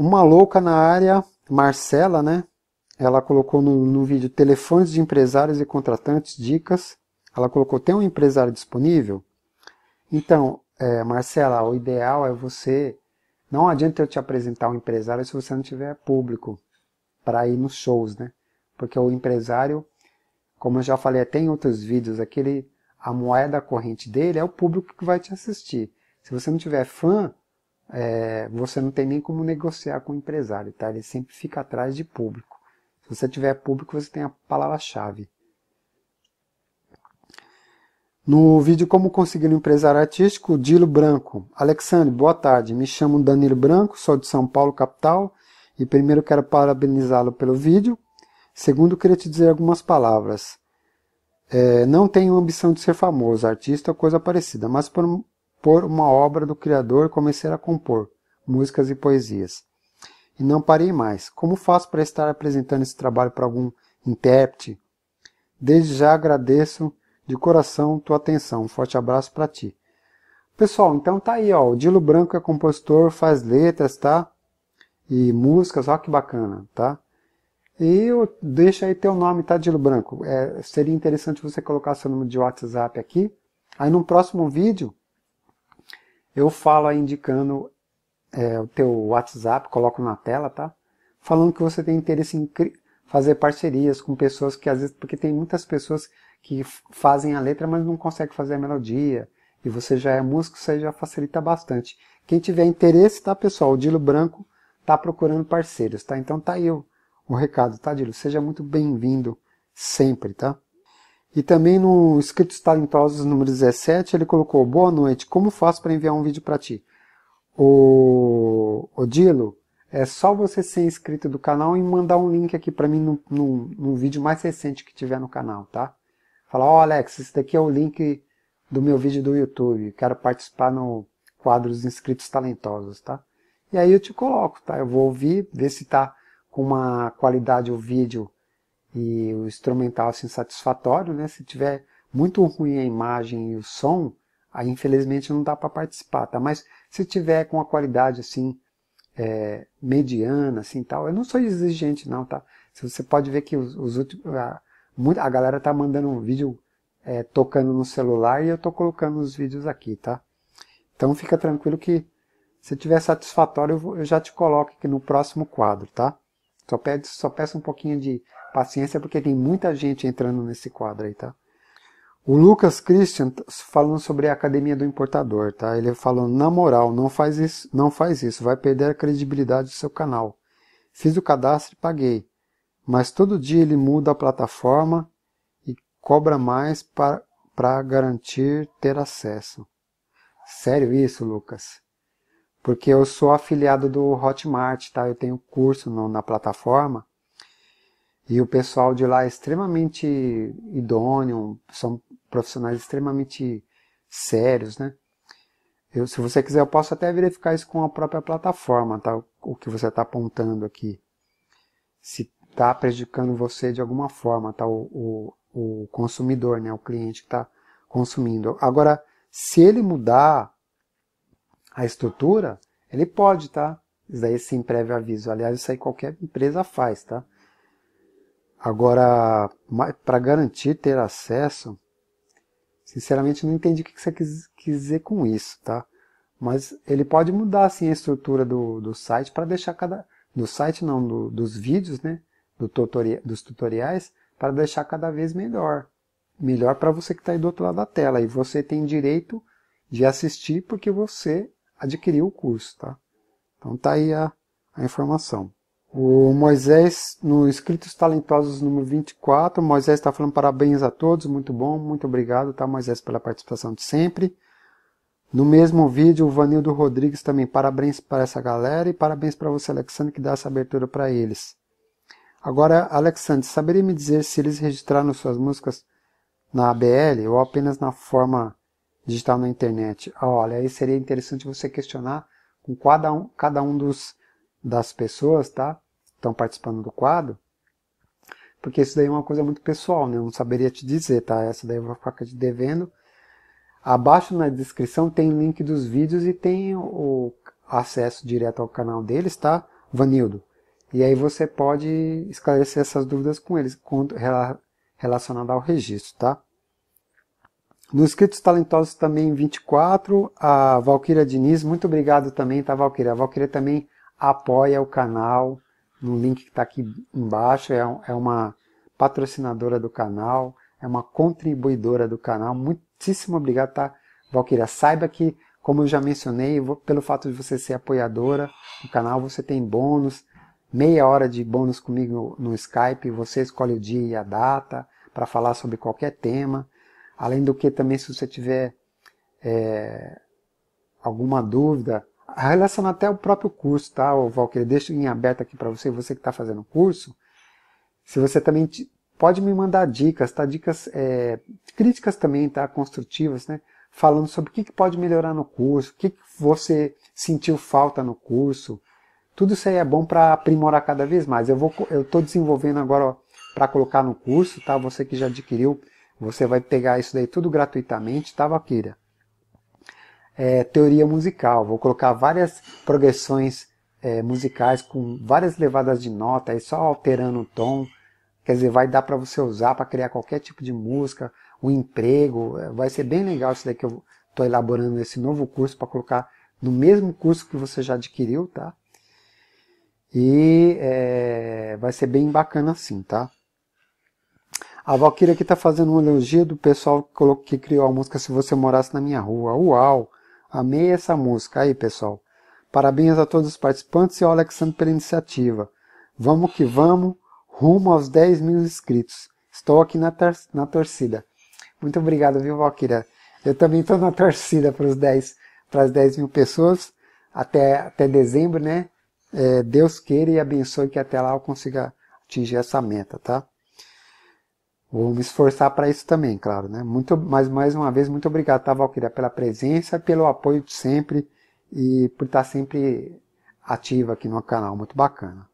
uma louca na área, Marcela, né? Ela colocou no, no vídeo telefones de empresários e contratantes, dicas. Ela colocou, tem um empresário disponível? Então, é, Marcela, o ideal é você. Não adianta eu te apresentar um empresário se você não tiver público para ir nos shows, né? Porque o empresário, como eu já falei até em outros vídeos, aquele, a moeda corrente dele é o público que vai te assistir. Se você não tiver fã, é, você não tem nem como negociar com o empresário, tá? Ele sempre fica atrás de público. Se você tiver público, você tem a palavra-chave. No vídeo Como Conseguir um Empresário Artístico, Dilo Branco. Alexandre, boa tarde. Me chamo Danilo Branco, sou de São Paulo, capital. E primeiro quero parabenizá-lo pelo vídeo. Segundo, queria te dizer algumas palavras. É, não tenho ambição de ser famoso, artista ou coisa parecida, mas por, por uma obra do Criador, comecei a compor músicas e poesias. E não parei mais. Como faço para estar apresentando esse trabalho para algum intérprete? Desde já agradeço de coração tua atenção. Um forte abraço para ti. Pessoal, então tá aí, ó. O Dilo Branco é compositor, faz letras, tá? E músicas, ó que bacana, tá? E eu, deixa aí teu nome, tá, Dilo Branco? É, seria interessante você colocar seu número de WhatsApp aqui. Aí no próximo vídeo eu falo indicando é, o teu WhatsApp, coloco na tela, tá? Falando que você tem interesse em fazer parcerias com pessoas que às vezes, porque tem muitas pessoas que fazem a letra, mas não conseguem fazer a melodia, e você já é músico, isso aí já facilita bastante. Quem tiver interesse, tá pessoal, o Dilo Branco tá procurando parceiros, tá? Então tá aí o, o recado, tá Dilo? Seja muito bem-vindo sempre, tá? E também no Escritos Talentosos número 17, ele colocou: Boa noite, como faço para enviar um vídeo para ti? O, Odilo Dilo, é só você ser inscrito do canal e mandar um link aqui para mim no, no, no, vídeo mais recente que tiver no canal, tá? Falar: Ó, oh, Alex, esse daqui é o link do meu vídeo do YouTube, quero participar no quadro dos Inscritos Talentosos, tá? E aí eu te coloco, tá? Eu vou ouvir, ver se tá com uma qualidade o vídeo e o instrumental assim, satisfatório, né? Se tiver muito ruim a imagem e o som, aí infelizmente não dá para participar, tá? Mas se tiver com a qualidade assim é, mediana, assim tal, eu não sou exigente não, tá? Se Você pode ver que os, os últimos, a, a, galera tá mandando um vídeo é, tocando no celular e eu tô colocando os vídeos aqui, tá? Então fica tranquilo que se tiver satisfatório eu, vou, eu já te coloco aqui no próximo quadro, tá? Só, pede, só peço um pouquinho de paciência porque tem muita gente entrando nesse quadro aí, tá? O Lucas Christian tá falando sobre a academia do importador, tá? Ele falou, na moral, não faz isso, não faz isso, vai perder a credibilidade do seu canal. Fiz o cadastro e paguei. Mas todo dia ele muda a plataforma e cobra mais para garantir ter acesso. Sério isso, Lucas? porque eu sou afiliado do Hotmart, tá? Eu tenho curso no, na plataforma e o pessoal de lá é extremamente idôneo, são profissionais extremamente sérios, né? Eu, se você quiser, eu posso até verificar isso com a própria plataforma, tá? O que você está apontando aqui. Se está prejudicando você de alguma forma, tá? O, o, o consumidor, né? O cliente que está consumindo. Agora, se ele mudar a estrutura, ele pode, tá? Isso daí sem prévio aviso. Aliás, isso aí qualquer empresa faz, tá? Agora, para garantir ter acesso, sinceramente não entendi o que você quis, quis dizer com isso, tá? Mas ele pode mudar assim a estrutura do, do site para deixar cada do site não do, dos vídeos, né? Do tutoria, dos tutoriais para deixar cada vez melhor, melhor para você que está aí do outro lado da tela e você tem direito de assistir porque você adquirir o curso, tá? Então tá aí a, a informação. O Moisés, no Escritos Talentosos número 24, Moisés está falando parabéns a todos, muito bom, muito obrigado, tá, Moisés, pela participação de sempre. No mesmo vídeo, o Vanildo Rodrigues também, parabéns para essa galera e parabéns para você, Alexandre, que dá essa abertura para eles. Agora, Alexandre, saberia me dizer se eles registraram suas músicas na ABL ou apenas na forma digital na internet. Ah, olha, aí seria interessante você questionar com cada um, cada um dos, das pessoas, tá? Que estão participando do quadro, porque isso daí é uma coisa muito pessoal, né? Eu não saberia te dizer, tá? Essa daí eu vou ficar te devendo. Abaixo na descrição tem o link dos vídeos e tem o acesso direto ao canal deles, tá? Vanildo. E aí você pode esclarecer essas dúvidas com eles relacionadas ao registro, tá? No Inscritos Talentosos também 24, a Valquíria Diniz, muito obrigado também, tá, Valquíria? A Valquíria também apoia o canal, no link que está aqui embaixo, é, é uma patrocinadora do canal, é uma contribuidora do canal, muitíssimo obrigado, tá, Valquíria? Saiba que, como eu já mencionei, pelo fato de você ser apoiadora do canal, você tem bônus, meia hora de bônus comigo no Skype, você escolhe o dia e a data para falar sobre qualquer tema, Além do que, também, se você tiver é, alguma dúvida, relação até ao próprio curso, tá, o Deixo em aberto aqui para você, você que está fazendo o curso. Se você também te, pode me mandar dicas, tá? Dicas é, críticas também, tá? Construtivas, né? Falando sobre o que, que pode melhorar no curso, o que, que você sentiu falta no curso. Tudo isso aí é bom para aprimorar cada vez mais. Eu vou, eu estou desenvolvendo agora para colocar no curso, tá? Você que já adquiriu você vai pegar isso daí tudo gratuitamente, tá, Vaqueira? É, teoria musical. Vou colocar várias progressões é, musicais com várias levadas de nota, aí só alterando o tom. Quer dizer, vai dar para você usar para criar qualquer tipo de música, um emprego. É, vai ser bem legal isso daí que eu estou elaborando esse novo curso para colocar no mesmo curso que você já adquiriu, tá? E é, vai ser bem bacana assim, tá? A Valkyria aqui está fazendo um elogio do pessoal que, criou a música Se Você Morasse na Minha Rua. Uau! Amei essa música. Aí, pessoal. Parabéns a todos os participantes e ao Alexandre pela iniciativa. Vamos que vamos, rumo aos 10 mil inscritos. Estou aqui na, na torcida. Muito obrigado, viu, Valkyria? Eu também estou na torcida para os 10, para as 10 mil pessoas. Até, até dezembro, né? É, Deus queira e abençoe que até lá eu consiga atingir essa meta, tá? Vou me esforçar para isso também, claro, né? Muito, mas mais uma vez, muito obrigado, tá, Valquíria, pela presença, pelo apoio de sempre e por estar tá sempre ativa aqui no canal. Muito bacana.